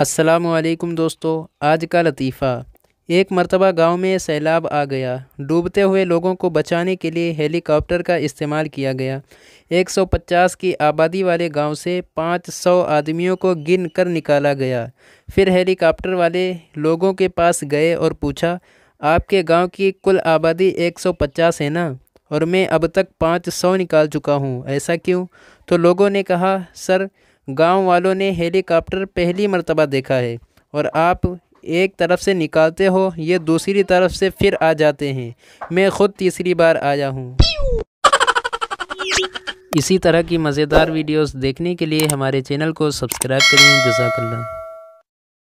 असलकम दोस्तों आज का लतीफ़ा एक मरतबा गांव में सैलाब आ गया डूबते हुए लोगों को बचाने के लिए हेलीकॉप्टर का इस्तेमाल किया गया 150 की आबादी वाले गांव से 500 आदमियों को गिन कर निकाला गया फिर हेलीकॉप्टर वाले लोगों के पास गए और पूछा आपके गांव की कुल आबादी 150 है ना और मैं अब तक 500 निकाल चुका हूँ ऐसा क्यों तो लोगों ने कहा सर गांव वालों ने हेलीकॉप्टर पहली मरतबा देखा है और आप एक तरफ से निकालते हो ये दूसरी तरफ से फिर आ जाते हैं मैं ख़ुद तीसरी बार आया हूँ इसी तरह की मज़ेदार वीडियोस देखने के लिए हमारे चैनल को सब्सक्राइब करें जजाकल्ला